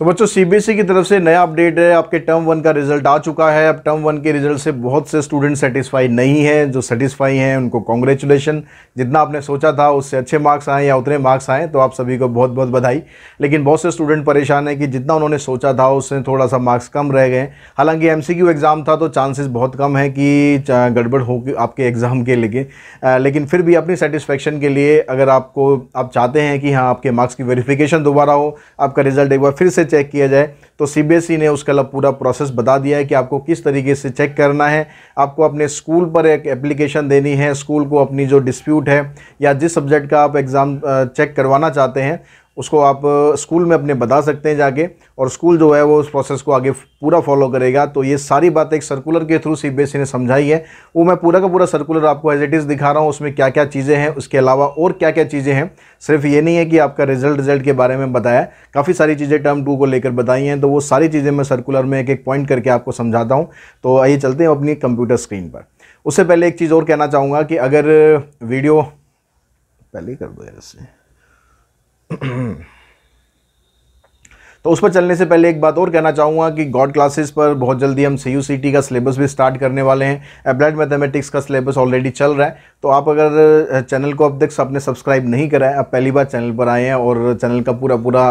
तो बच्चों CBSE e की तरफ से नया अपडेट है आपके टर्म वन का रिजल्ट आ चुका है अब टर्म वन के रिजल्ट से बहुत से स्टूडेंट सेटिस्फाई नहीं है जो सेटिस्फाई हैं उनको कॉन्ग्रेचुलेशन जितना आपने सोचा था उससे अच्छे मार्क्स आए या उतने मार्क्स आए तो आप सभी को बहुत बहुत बधाई लेकिन बहुत से स्टूडेंट परेशान हैं कि जितना उन्होंने सोचा था उससे थोड़ा सा मार्क्स कम रह गए हालांकि एम एग्ज़ाम था तो चांसेस बहुत कम है कि गड़बड़ हो आपके एग्ज़ाम के लेके लेकिन फिर भी अपनी सेटिस्फेक्शन के लिए अगर आपको आप चाहते हैं कि हाँ आपके मार्क्स की वेरीफिकेशन दोबारा हो आपका रिजल्ट एक बार फिर से चेक किया जाए तो सीबीएसई e ने उसका पूरा प्रोसेस बता दिया है कि आपको किस तरीके से चेक करना है आपको अपने स्कूल पर एक एप्लीकेशन देनी है स्कूल को अपनी जो डिस्प्यूट है या जिस सब्जेक्ट का आप एग्ज़ाम चेक करवाना चाहते हैं उसको आप स्कूल में अपने बता सकते हैं जाके और स्कूल जो है वो उस प्रोसेस को आगे पूरा फॉलो करेगा तो ये सारी बातें एक सर्कुलर के थ्रू सी ने समझाई है वो मैं पूरा का पूरा सर्कुलर आपको एज इट इज़ दिखा रहा हूँ उसमें क्या क्या चीज़ें हैं उसके अलावा और क्या क्या चीज़ें हैं सिर्फ ये नहीं है कि आपका रिजल्ट रिजल्ट के बारे में बताया काफ़ी सारी चीज़ें टर्म टू को लेकर बताई हैं तो वो सारी चीज़ें मैं सर्कुलर में एक एक पॉइंट करके आपको समझाता हूँ तो आइए चलते हैं अपनी कंप्यूटर स्क्रीन पर उससे पहले एक चीज़ और कहना चाहूँगा कि अगर वीडियो पहले कर दो यार इससे तो उस पर चलने से पहले एक बात और कहना चाहूँगा कि गॉड क्लासेस पर बहुत जल्दी हम सी यू सी टी का सिलेबस भी स्टार्ट करने वाले हैं अप्लाइड मैथमेटिक्स का सिलेबस ऑलरेडी चल रहा है तो आप अगर चैनल को अब तक आपने सब्सक्राइब नहीं करा है आप पहली बार चैनल पर आए हैं और चैनल का पूरा पूरा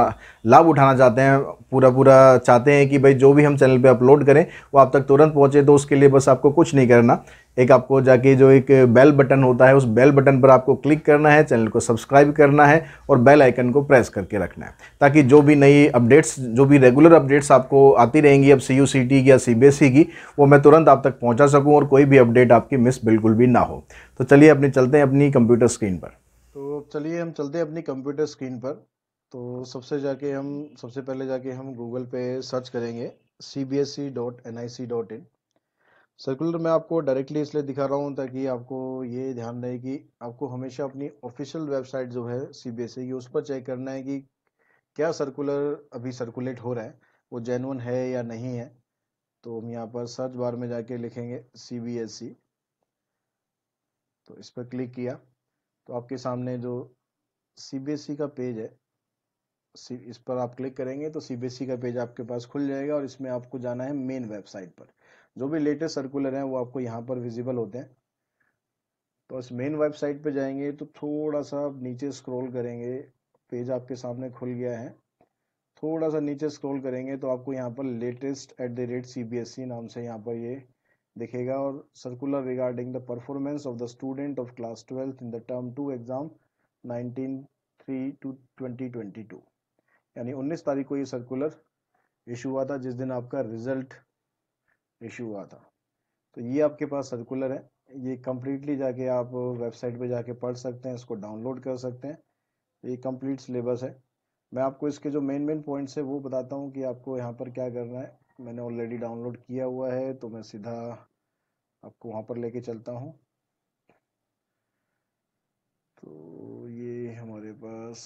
लाभ उठाना चाहते हैं पूरा पूरा चाहते हैं कि भाई जो भी हम चैनल पर अपलोड करें वो आप तक तुरंत पहुँचे तो उसके लिए बस आपको कुछ नहीं करना एक आपको जाके जो एक बेल बटन होता है उस बेल बटन पर आपको क्लिक करना है चैनल को सब्सक्राइब करना है और बेल आइकन को प्रेस करके रखना है ताकि जो भी नई अपडेट्स जो भी रेगुलर अपडेट्स आपको आती रहेंगी अब सी यू सी टी या सी बी एस ई की वो मैं तुरंत आप तक पहुँचा सकूँ और कोई भी अपडेट आपकी मिस बिल्कुल भी ना हो तो चलिए अपने चलते हैं अपनी कंप्यूटर स्क्रीन पर तो चलिए हम चलते हैं अपनी कंप्यूटर स्क्रीन पर तो सबसे जाके हम सबसे पहले जाके हम गूगल पे सर्च करेंगे C B S E dot N I C dot in circular मैं आपको डायरेक्टली इसलिए दिखा रहा हूँ ताकि आपको ये ध्यान रहे कि आपको हमेशा अपनी ऑफिशियल वेबसाइट जो है सी बी एस की उस पर चेक करना है कि क्या सर्कुलर अभी सर्कुलेट हो रहा है वो जेनुअन है या नहीं है तो हम यहाँ पर सर्च बार में जाके लिखेंगे सी बी एस ई तो इस पर क्लिक किया तो आपके सामने जो e C B S E का पेज है इस पर आप क्लिक करेंगे तो सी बी एस ई का पेज आपके पास खुल जाएगा और इसमें आपको जाना है मेन वेबसाइट पर जो भी लेटेस्ट सर्कुलर हैं वो आपको यहाँ पर विजिबल होते हैं तो इस मेन वेबसाइट पे जाएंगे तो थोड़ा सा आप नीचे स्क्रॉल करेंगे पेज आपके सामने खुल गया है थोड़ा सा नीचे स्क्रॉल करेंगे तो आपको यहाँ पर latest at the rate C B S E नाम से यहाँ पर ये दिखेगा और circular regarding the performance of the student of class twelfth in the term two exam nineteen three two twenty twenty two यानी उन्नीस तारीख को ये सर्कुलर इशू हुआ था जिस दिन आपका रिजल्ट इशू हुआ था तो ये आपके पास सर्कुलर है ये कम्प्लीटली जाके आप वेबसाइट पे जाके पढ़ सकते हैं इसको डाउनलोड कर सकते हैं ये कम्प्लीट सिलेबस है मैं आपको इसके जो मेन मेन पॉइंट्स है वो बताता हूँ कि आपको यहाँ पर क्या करना है मैंने ऑलरेडी डाउनलोड किया हुआ है तो मैं सीधा आपको वहाँ पर लेके चलता हूँ तो ये हमारे पास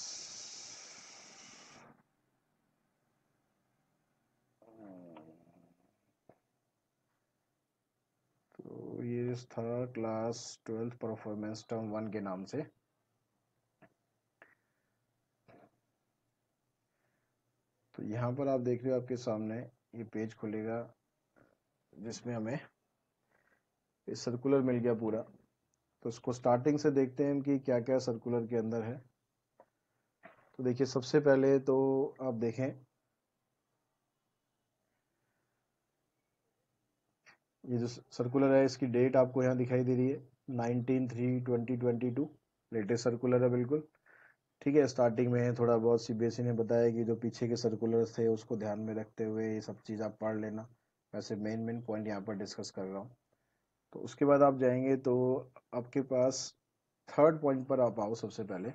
series third class twelfth performance term one के नाम से तो यहाँ पर आप देख रहे हो आपके सामने ये पेज खुलेगा जिसमें हमें ये सर्कुलर मिल गया पूरा तो इसको स्टार्टिंग से देखते हैं कि क्या क्या सर्कुलर के अंदर है तो देखिए सबसे पहले तो आप देखें ये जो सर्कुलर है इसकी डेट आपको यहाँ दिखाई दे रही है nineteen three twenty twenty two latest circular है बिल्कुल ठीक है स्टार्टिंग में है थोड़ा बहुत सी बेसी ने बताया कि जो पीछे के सर्कुलर थे उसको ध्यान में रखते हुए ये सब चीज़ आप पढ़ लेना वैसे मेन मेन पॉइंट यहाँ पर डिस्कस कर रहा हूँ तो उसके बाद आप जाएंगे तो आपके पास थर्ड पॉइंट पर आप आओ सबसे पहले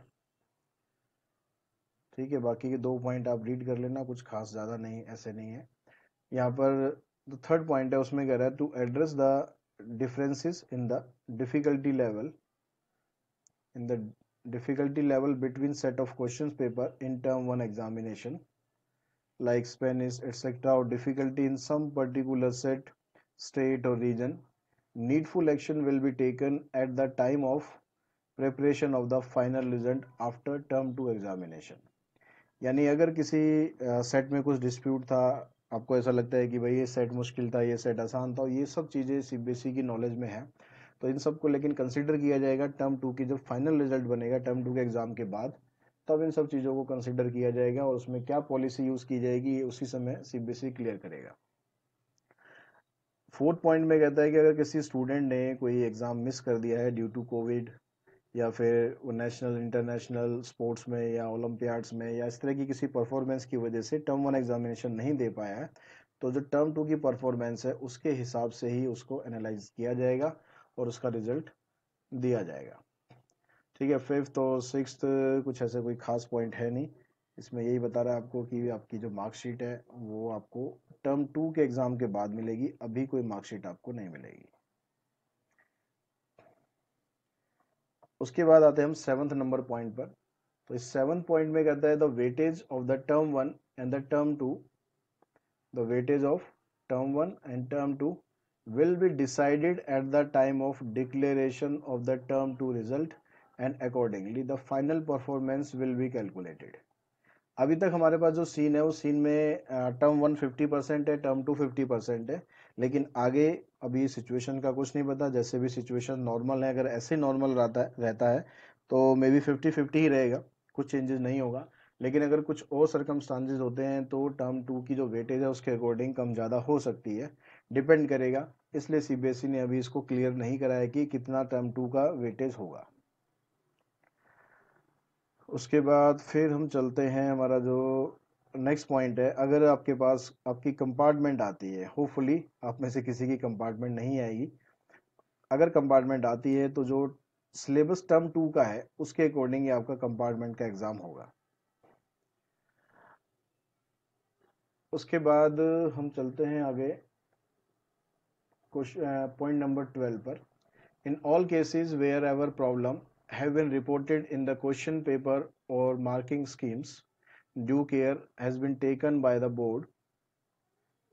ठीक है बाकी के दो पॉइंट आप रीड कर लेना कुछ खास ज़्यादा नहीं ऐसे नहीं है यहाँ पर थर्ड पॉइंट है उसमें कह रहा है to address the differences in the difficulty level in the difficulty level between set of questions paper in term one examination like Spanish etcetera और difficulty in some particular set state और region needful action will be taken at the time of preparation of the final result after term two examination यानी अगर किसी set में कुछ dispute था आपको ऐसा लगता है कि भाई ये सेट मुश्किल था ये सेट आसान था ये सब चीज़ें सी की नॉलेज में है तो इन सबको लेकिन कंसिडर किया जाएगा टर्म टू की जब फाइनल रिजल्ट बनेगा टर्म टू के एग्ज़ाम के बाद तब इन सब चीज़ों को कंसिडर किया जाएगा और उसमें क्या पॉलिसी यूज़ की जाएगी ये उसी समय सी क्लियर करेगा फोर्थ पॉइंट में कहता है कि अगर किसी स्टूडेंट ने कोई एग्ज़ाम मिस कर दिया है ड्यू टू कोविड या फिर नेशनल इंटरनेशनल स्पोर्ट्स में या ओलंपियाड्स में या इस तरह की किसी परफॉर्मेंस की वजह से टर्म वन एग्जामिनेशन नहीं दे पाया है तो जो टर्म टू की परफॉर्मेंस है उसके हिसाब से ही उसको एनालाइज किया जाएगा और उसका रिजल्ट दिया जाएगा ठीक है फिफ्थ और सिक्स कुछ ऐसे कोई खास पॉइंट है नहीं इसमें यही बता रहा है आपको कि आपकी जो मार्कशीट है वो आपको टर्म टू के एग्ज़ाम के बाद मिलेगी अभी कोई मार्कशीट आपको नहीं मिलेगी उसके बाद आते हैं हम सेवंथ नंबर पॉइंट पर तो इस सेवंथ पॉइंट में कहता है the weightage of the term one and the term two the weightage of term one and term two will be decided at the time of declaration of the term two result and accordingly the final performance will be calculated अभी तक हमारे पास जो scene है उस scene में term one fifty percent है term two fifty percent है लेकिन आगे अभी सिचुएशन का कुछ नहीं पता जैसे भी सिचुएशन नॉर्मल है अगर ऐसे नॉर्मल रहता है रहता है तो मे बी फिफ्टी फिफ्टी ही रहेगा कुछ चेंजेस नहीं होगा लेकिन अगर कुछ और सरकमस्टांसेज होते हैं तो टर्म टू की जो वेटेज है उसके अकॉर्डिंग कम ज़्यादा हो सकती है डिपेंड करेगा इसलिए सीबीएसई e ने अभी इसको क्लियर नहीं कराया कि कितना टर्म टू का वेटेज होगा उसके बाद फिर हम चलते हैं हमारा जो नेक्स्ट पॉइंट है अगर आपके पास आपकी कंपार्टमेंट आती है होपफुली आप में से किसी की कंपार्टमेंट नहीं आएगी अगर कंपार्टमेंट आती है तो जो सिलेबस टर्म टू का है उसके अकॉर्डिंग ही आपका कंपार्टमेंट का एग्ज़ाम होगा उसके बाद हम चलते हैं आगे पॉइंट नंबर ट्वेल्व पर in all cases wherever problem have been reported in the question paper or marking schemes, due care has been taken by the board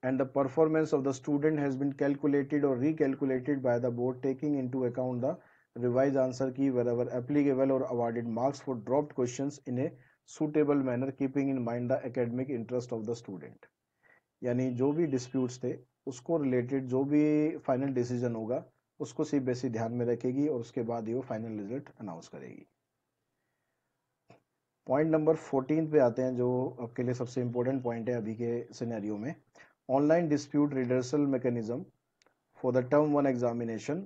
and the performance of the student has been calculated or recalculated by the board taking into account the revised answer key wherever applicable or awarded marks for dropped questions in a suitable manner keeping in mind the academic interest of the student यानी जो भी disputes थे उसको related जो भी final decision होगा उसको C B ध्यान में रखेगी और उसके बाद ही वो फाइनल रिजल्ट अनाउंस करेगी पॉइंट नंबर फोर्टीन पे आते हैं जो आपके लिए सबसे इम्पोर्टेंट पॉइंट है अभी के सिनेरियो में online dispute redressal mechanism for the term one examination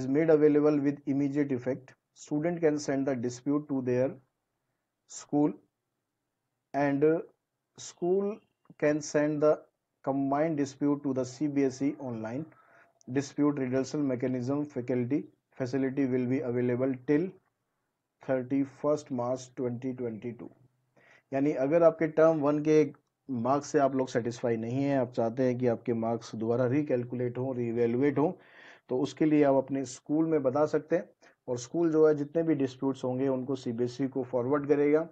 is made available with immediate effect student can send the dispute to their school and school can send the combined dispute to the C online dispute resolution mechanism faculty facility will be available till 31st March 2022 यानी अगर आपके term one के marks से आप लोग satisfy नहीं हैं आप चाहते हैं कि आपके मार्क्स दोबारा रिकेलकुलेट हों रीवेलुएट हों तो उसके लिए आप अपने स्कूल में बता सकते हैं और स्कूल जो है जितने भी डिस्प्यूट्स होंगे उनको सी e को फॉरवर्ड करेगा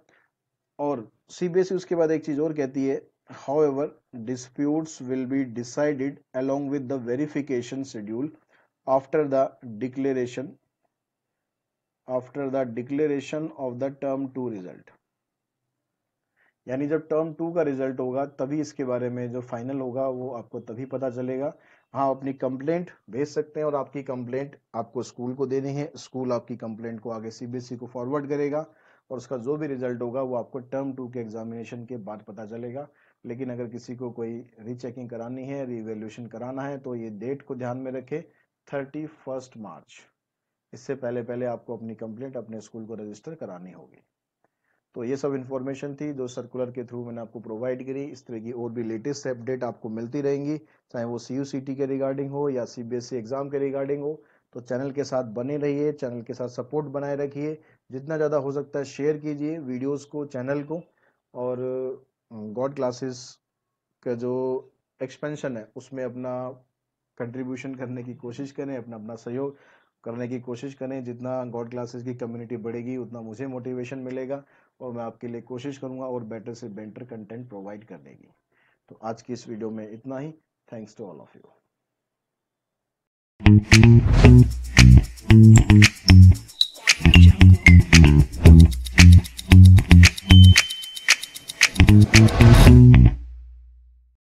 और सी e उसके बाद एक चीज़ और कहती है However, disputes will be decided along with the verification schedule after the declaration after the declaration of the term 2 result. यानी जब टर्म टू का रिजल्ट होगा तभी इसके बारे में जो फाइनल होगा वो आपको तभी पता चलेगा हाँ अपनी कंप्लेंट भेज सकते हैं और आपकी कंप्लेंट आपको स्कूल को देनी है स्कूल आपकी कंप्लेंट को आगे सीबीएसई e को फॉरवर्ड करेगा और उसका जो भी रिजल्ट होगा वो आपको टर्म टू के एग्जामिनेशन के बाद पता चलेगा लेकिन अगर किसी को कोई रीचेकिंग करानी है रीवेल्यूशन कराना है तो ये डेट को ध्यान में रखें थर्टी फर्स्ट मार्च इससे पहले पहले आपको अपनी कंप्लेंट अपने स्कूल को रजिस्टर करानी होगी तो ये सब इन्फॉर्मेशन थी जो सर्कुलर के थ्रू मैंने आपको प्रोवाइड करी इस तरह की और भी लेटेस्ट अपडेट आपको मिलती रहेंगी चाहे वो सी के रिगार्डिंग हो या सी एग्ज़ाम e के रिगार्डिंग हो तो चैनल के साथ बने रहिए चैनल के साथ सपोर्ट बनाए रखिए जितना ज़्यादा हो सकता है शेयर कीजिए वीडियोज़ को चैनल को और गॉड क्लासेस का जो एक्सपेंशन है उसमें अपना कंट्रीब्यूशन करने की कोशिश करें अपना अपना सहयोग करने की कोशिश करें जितना गॉड क्लासेस की कम्युनिटी बढ़ेगी उतना मुझे मोटिवेशन मिलेगा और मैं आपके लिए कोशिश करूंगा और बेटर से बेटर कंटेंट प्रोवाइड करने की तो आज की इस वीडियो में इतना ही thanks to all of you